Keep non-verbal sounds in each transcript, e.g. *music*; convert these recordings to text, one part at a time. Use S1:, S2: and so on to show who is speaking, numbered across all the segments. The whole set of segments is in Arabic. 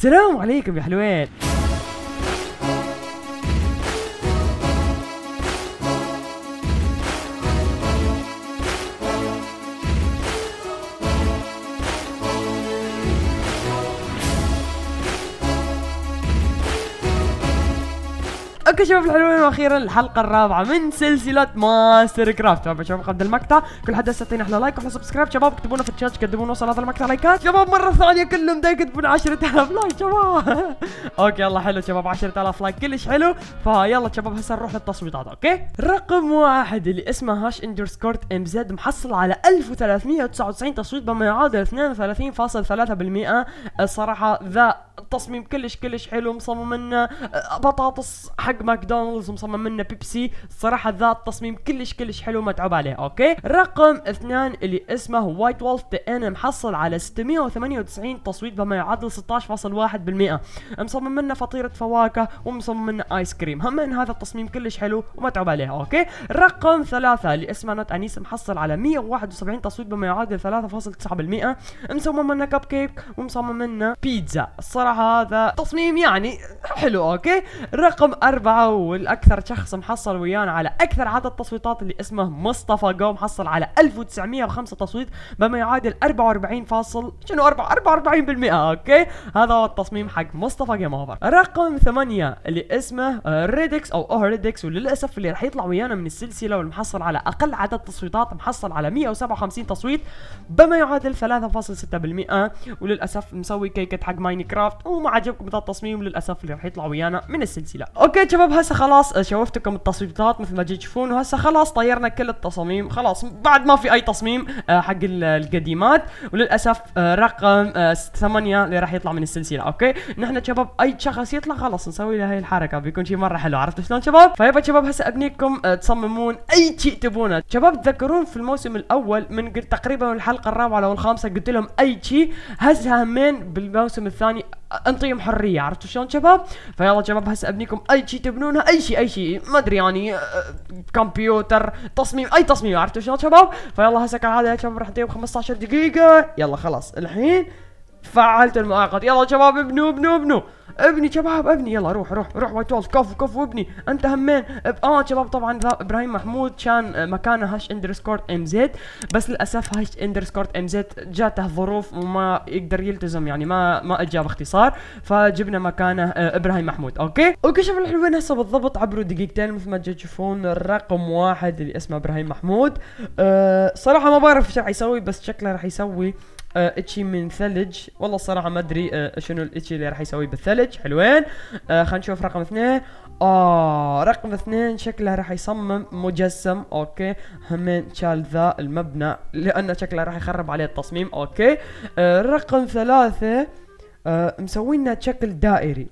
S1: سلام عليكم يا حلوين اوكي شباب الحلوين واخيرا الحلقه الرابعه من سلسله ماستر كرافت شباب شباب قبل المقطع كل حد هسه يعطينا احلى لايك واحلى سبسكرايب شباب اكتبوا لنا في الشات كدبونا نوصل هذا المقطع لايكات شباب مره ثانيه كلهم دا يكتبون 10000 لايك شباب *laughs* اوكي يلا حلو شباب 10000 لايك كلش حلو فيلا شباب هسه نروح للتصويتات اوكي رقم واحد اللي اسمه هاش اندرسكورت ام زد محصل على 1399 تصويت بما يعادل 32.3% الصراحه ذا التصميم كلش كلش حلو مصمم آه، بطاطس حق ماكدونالدز ومصمم لنا بيبسي الصراحه ذا التصميم كلش كلش حلو متعوب عليه اوكي رقم اثنان اللي اسمه وايت وولف بان محصل على 698 تصويت بما يعادل 16.1% مصمم لنا فطيره فواكه ومصمم لنا ايس كريم هم ان هذا التصميم كلش حلو ومتعوب عليه اوكي رقم ثلاثة اللي اسمه نوت انيس محصل على 171 تصويت بما يعادل 3.9% مصمم لنا كب كيك ومصمم لنا بيتزا الصراحه هذا تصميم يعني حلو اوكي رقم أربعة تبعه والاكثر شخص محصل ويانا على اكثر عدد تصويتات اللي اسمه مصطفى جو محصل على 1905 تصويت بما يعادل 44 فاصل شنو 44 44% اوكي هذا هو التصميم حق مصطفى جيم اوفر رقم ثمانية اللي اسمه ريدكس آه، او اوه ريدكس وللاسف اللي راح يطلع ويانا من السلسله والمحصل على اقل عدد تصويتات محصل على 157 تصويت بما يعادل 3.6% وللاسف مسوي كيكه حق ماينكرافت وما عجبكم هذا التصميم للاسف اللي راح يطلع ويانا من السلسله اوكي شباب شباب هسه خلاص شوفتكم التصميمات مثل ما جيت تشوفون وهسه خلاص طيرنا كل التصاميم خلاص بعد ما في اي تصميم آه، حق القديمات وللاسف آه، رقم آه، ثمانية اللي راح يطلع من السلسله اوكي نحن شباب اي شخص يطلع خلاص نسوي له هاي الحركه بيكون شيء مره حلو عرفتوا شلون شباب فيبا شباب هسه ابنيكم تصممون اي شيء تبونه شباب تذكرون في الموسم الاول من تقريبا الحلقه الرابعه او الخامسه قلت لهم اي شيء هسه همين بالموسم الثاني انطيهم حريه عرفتوا شلون شباب فيلا شباب هسه ابنيكم اي شيء تبنونه اي شيء اي شيء ما ادري يعني آه، كمبيوتر تصميم اي تصميم عرفتوا شلون شباب فيلا هسه كالعاده يا شباب راح نديهم 15 دقيقه يلا خلاص الحين فعلت المؤقت يلا شباب ابنوا ابنوا ابنوا ابني شباب ابني يلا روح روح روح وايت وولز كفو كفو ابني انت همين اه شباب طبعا ابراهيم محمود كان آه، مكانه هاش اندرسكور ام زد بس للاسف هاش اندرسكور ام زد جاته ظروف وما يقدر يلتزم يعني ما ما اجى باختصار فجبنا مكانه آه، ابراهيم محمود اوكي اوكي شباب الحلوين هسه بالضبط عبروا دقيقتين مثل ما تشوفون الرقم واحد اللي اسمه ابراهيم محمود أه صراحه ما بعرف ايش راح يسوي بس شكله راح يسوي آه، اتشي من ثلج والله الصراحه ما ادري آه، شنو الاتشي اللي راح يسويه بالثلج حلوين آه، خلينا نشوف رقم اثنين اه رقم اثنين شكله راح يصمم مجسم اوكي همين شال ذا المبنى لانه شكله راح يخرب عليه التصميم اوكي رقم ثلاثه مسوينا شكل دائري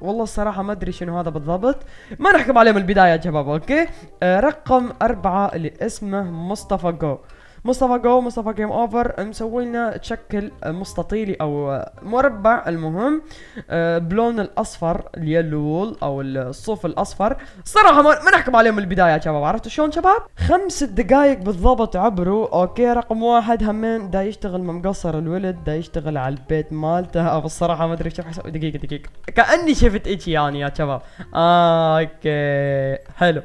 S1: والله الصراحة ما أدري شنو هذا بالضبط ما نحكم عليه من البداية يا شباب أوكي آه رقم أربعة اللي اسمه مصطفى جو مصطفى جو مصطفى جيم اوفر مسوي لنا تشكل مستطيلي او مربع المهم آه، بلون الاصفر وول او الصوف الاصفر صراحه ما نحكم عليهم من البدايه يا شباب عرفتوا شلون شباب خمس دقائق بالضبط عبروا اوكي رقم واحد همين دا يشتغل مقصر الولد دا يشتغل على البيت مالته او الصراحه ما ادري شو حسوي دقيقه دقيقه كاني شفت ايتشي يعني يا شباب آه، اوكي حلو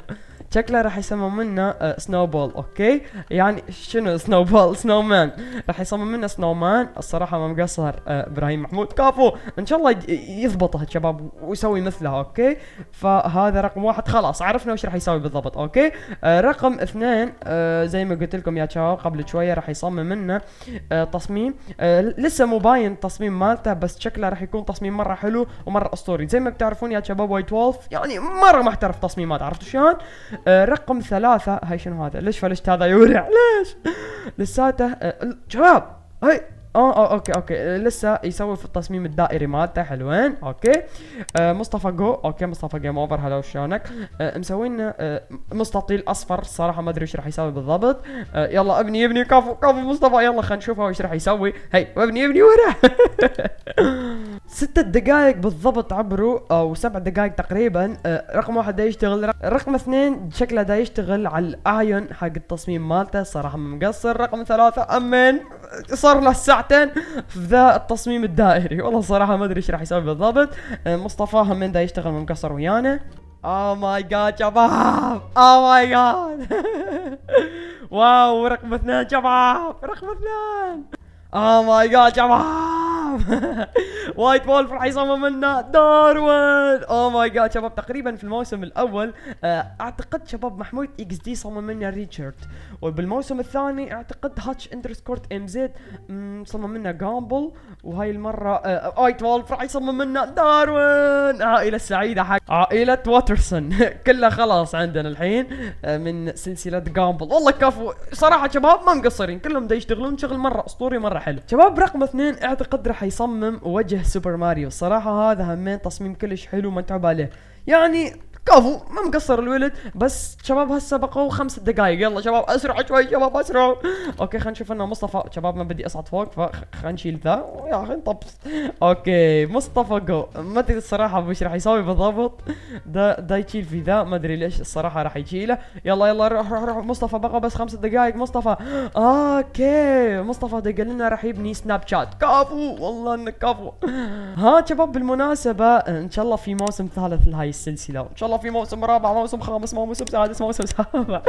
S1: شكله راح يصمم لنا سنو بول اوكي يعني شنو سنو بول سنو مان راح يصمم لنا سنو مان الصراحه ما مقصر آه، ابراهيم محمود كافو ان شاء الله يضبطها الشباب ويسوي مثلها اوكي فهذا رقم واحد خلاص عرفنا وش راح يسوي بالضبط اوكي آه، رقم اثنين آه، زي ما قلت لكم يا شباب قبل شويه راح يصمم لنا تصميم لسه مو باين تصميم مالته بس شكله راح يكون تصميم مره حلو ومره اسطوري زي ما بتعرفون يا شباب وايت وولف يعني مره محترف تصميمات عرفتوا شلون؟ آه، رقم ثلاثة هاي شنو هذا ليش فلشت هذا يورع *laughs* ليش لساته شباب آه، هاي آه،, اه اوكي اوكي لسه يسوي في التصميم الدائري مالته حلوين اوكي مصطفى جو اوكي مصطفى جيم اوفر هلا شلونك مسوي لنا مستطيل اصفر الصراحه ما ادري ايش راح يسوي بالضبط يلا ابني ابني كفو كفو مصطفى يلا خلينا نشوف ايش راح يسوي هي ابني ابني ورا *laughs* ستة دقائق بالضبط عبروا او سبع دقائق تقريبا آه، رقم واحد دا يشتغل رقم اثنين شكله دا يشتغل على الاعين حق التصميم مالته صراحة مقصر رقم ثلاثة امين صار له ساعتين في ذا التصميم الدائري والله صراحة ما ادري ايش راح يسوي بالضبط آه، مصطفى همين دا يشتغل مقصر ويانا او ماي جاد شباب او ماي جاد واو رقم اثنين شباب رقم اثنين او ماي جاد شباب يصمم *laughs* وايت وولف راح يصمم لنا داروين او ماي جاد شباب تقريبا في الموسم الاول آه، اعتقد شباب محمود اكس دي صمم لنا ريتشارد وبالموسم الثاني اعتقد هاتش اندرسكورت ام زد صمم لنا جامبل وهاي المره آه، آه، وايت وولف راح يصمم لنا داروين عائله السعيده حق عائله واترسون *laughs* كلها خلاص عندنا الحين من سلسله جامبل والله كفو صراحه شباب ما مقصرين كلهم دا يشتغلون شغل مره اسطوري مره حلو شباب رقم اثنين اعتقد راح يصمم وجه سوبر ماريو صراحة هذا همين تصميم كلش حلو متعوب عليه يعني كفو ما مقصر الولد بس شباب هسه بقوا خمس دقائق يلا شباب اسرعوا شوي شباب اسرعوا اوكي خلينا نشوف انه مصطفى شباب ما بدي اصعد فوق فخلينا نشيل ذا ويا اخي نطبس اوكي مصطفى جو ما ادري الصراحه وش راح يسوي بالضبط ده ده يشيل في ذا ما ادري ليش الصراحه راح يشيله يلا يلا روح روح روح مصطفى بقى بس خمس دقائق مصطفى اوكي مصطفى دق لنا راح يبني سناب شات كفو والله انك كفو ها شباب بالمناسبه ان شاء الله في موسم ثالث لهاي السلسله ان شاء الله في موسم رابع موسم خامس موسم سادس موسم سابع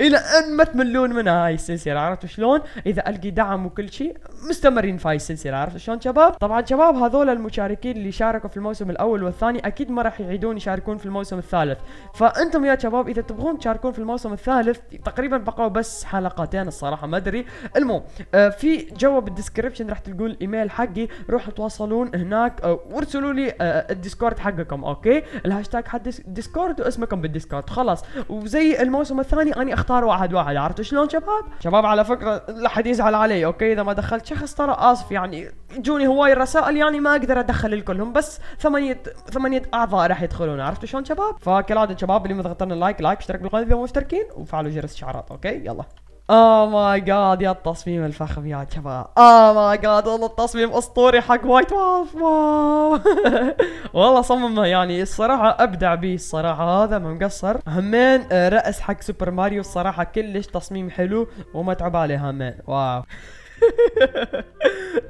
S1: الى ان ما تملون من هاي السلسله عرفت شلون؟ اذا القي دعم وكل شيء مستمرين في هاي السلسله عرفت شلون شباب؟ طبعا شباب هذول المشاركين اللي شاركوا في الموسم الاول والثاني اكيد ما راح يعيدون يشاركون في الموسم الثالث فانتم يا شباب اذا تبغون تشاركون في الموسم الثالث تقريبا بقوا بس حلقتين الصراحه ما ادري المهم آه في جوا بالدسكربشن راح تلقون الايميل حقي روحوا تواصلون هناك آه، وارسلوا لي آه الديسكورد حقكم اوكي الهاشتاج حق بالديسكورد واسمكم بالديسكورد خلاص وزي الموسم الثاني اني اختار واحد واحد عرفتوا شلون شباب؟ شباب على فكره لا حد يزعل علي اوكي اذا ما دخلت شخص ترى اسف يعني جوني هواي الرسائل يعني ما اقدر ادخل الكلهم بس ثمانيه ثمانيه اعضاء راح يدخلون عرفتوا شلون شباب؟ فكالعاده شباب اللي ما ضغطنا لايك لايك اشترك بالقناه اذا مو مشتركين وفعلوا جرس الاشعارات اوكي يلا اوه ماي جاد يا التصميم الفخم يا شباب اوه ماي جاد والله التصميم اسطوري حق وايت وولف واو *laughs* والله صممه يعني الصراحه ابدع به الصراحه هذا ما مقصر همين آه، راس حق سوبر ماريو الصراحه كلش تصميم حلو ومتعب عليه همين واو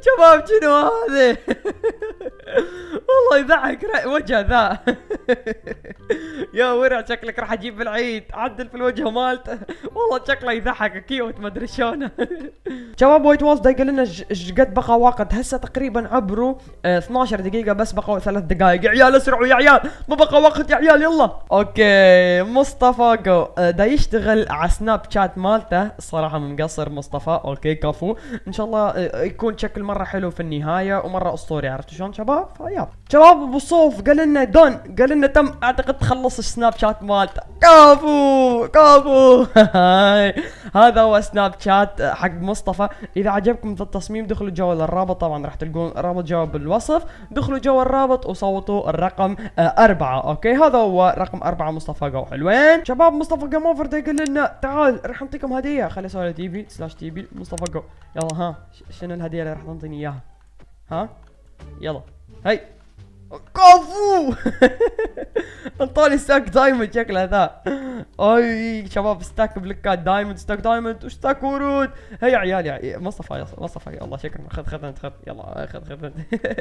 S1: شباب *laughs* شنو هذا *laughs* والله يضحك وجه ذا *laughs* يا ورع شكلك راح اجيب العيد عدل في الوجه مالته والله شكله يضحك كيوت ما ادري شلون شباب *laughs* وايت وولز دا قال لنا قد بقى وقت هسه تقريبا عبروا آه، 12 دقيقه بس بقوا ثلاث دقائق يا عيال اسرعوا يا عيال ما بقى وقت يا عيال يلا اوكي مصطفى جو آه، دا يشتغل على سناب شات مالته الصراحه مقصر مصطفى اوكي كفو ان شاء الله آه، يكون شكل مره حلو في النهايه ومره اسطوري عرفتوا شلون شباب فيا شباب ابو صوف قال لنا دون قال لنا تم اعتقد تخلص السناب شات مالته كفو كفو *laughs* هذا هو سناب شات حق مصطفى اذا عجبكم التصميم دخلوا جوا الرابط طبعا راح تلقون رابط جوا بالوصف دخلوا جوا الرابط وصوتوا الرقم آه، أربعة اوكي هذا هو رقم أربعة مصطفى جو حلوين شباب مصطفى جو اوفر ده قال لنا تعال راح نعطيكم هدية خلي اسوي تي بي سلاش تي بي مصطفى جو يلا ها شنو الهدية اللي راح تنطيني اياها ها يلا هاي كفو انطوني ستاك دايموند شكله ذا اي شباب ستاك بلكات دايموند ستاك دايموند وستاك ورود هيا عيالي مصطفى مصطفى الله شكرا خذ خذ خذ يلا خذ خذ انت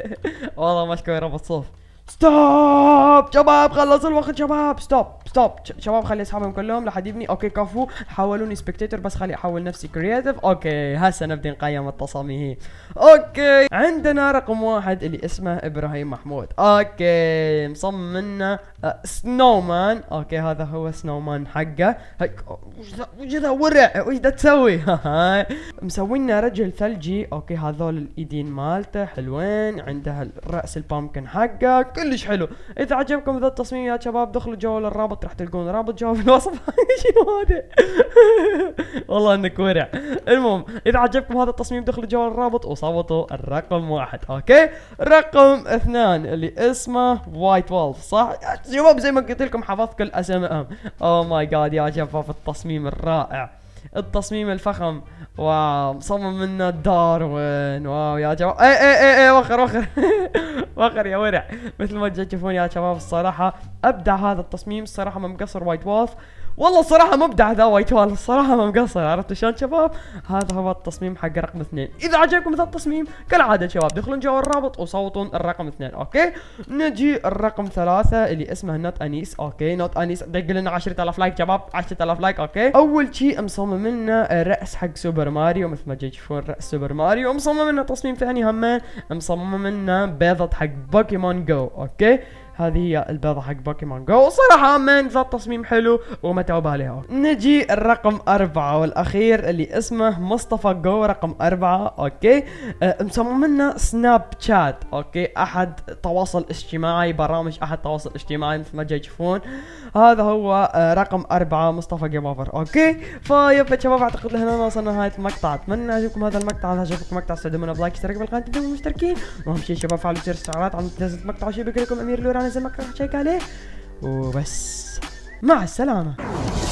S1: *laughs* والله مشكور رب الصوف ستوب شباب خلص الوقت شباب ستوب ستوب شباب خلي اصحابهم كلهم لحد يبني اوكي كفو حولوني سبكتيتور بس خلي احول نفسي كرياتيف اوكي هسه نبدا نقيم التصاميم اوكي عندنا رقم واحد اللي اسمه ابراهيم محمود اوكي مصممنا سنومان آه، اوكي هذا هو سنومان حقه هيك وش ذا ورع وش ذا تسوي لنا *laughs* رجل ثلجي اوكي هذول الايدين مالته حلوين عنده راس البامكن حقه كلش حلو اذا عجبكم ذا التصميم يا شباب دخلوا جوا الرابط راح تلقون رابط جوا في الوصف *laughs* شنو هذا *laughs* والله انك ورع المهم اذا عجبكم هذا التصميم دخلوا جوا الرابط وصوتوا الرقم واحد اوكي رقم اثنان اللي اسمه وايت وولف صح شباب زي ما قلت لكم حفظت كل اسمائهم او ماي جاد يا شباب التصميم الرائع التصميم الفخم واو مصمم لنا داروين واو يا شباب اي اي اي اي وخر وخر *laughs* وخر يا ورع مثل ما تشوفون يا شباب الصراحه ابدع هذا التصميم الصراحه ما مقصر وايد واث والله الصراحه مبدع ذا وايت وال الصراحه ما مقصر عرفت شلون شباب هذا هو التصميم حق رقم اثنين اذا عجبكم هذا التصميم كالعاده شباب دخلوا جوا الرابط وصوتوا الرقم اثنين اوكي نجي الرقم ثلاثة اللي اسمه نوت انيس اوكي نوت انيس دق لنا 10000 لايك شباب 10000 لايك اوكي اول شيء مصمم لنا راس حق سوبر ماريو مثل ما تشوفون راس سوبر ماريو مصمم لنا تصميم ثاني هم مصمم لنا بيضة حق بوكيمون جو اوكي هذه هي البيضة حق بوكيمون جو وصراحة من التصميم حلو ومتعوا عليها نجي الرقم أربعة والأخير اللي اسمه مصطفى جو رقم أربعة أوكي أه مسممنا سناب شات أوكي أحد تواصل اجتماعي برامج أحد تواصل اجتماعي مثل ما جاي تشوفون هذا هو أه، رقم أربعة مصطفى جيم أوفر أوكي فيب شباب أعتقد لهنا وصلنا نهاية المقطع أتمنى يعجبكم هذا المقطع إذا عجبكم المقطع استخدمونا بلايك اشتركوا بالقناة تبدأ مشتركين وأهم شيء شباب فعلوا زر السعرات عن تنزل المقطع وشي بكلكم أمير لوران زي ما كنت حكيت عليه وبس مع السلامه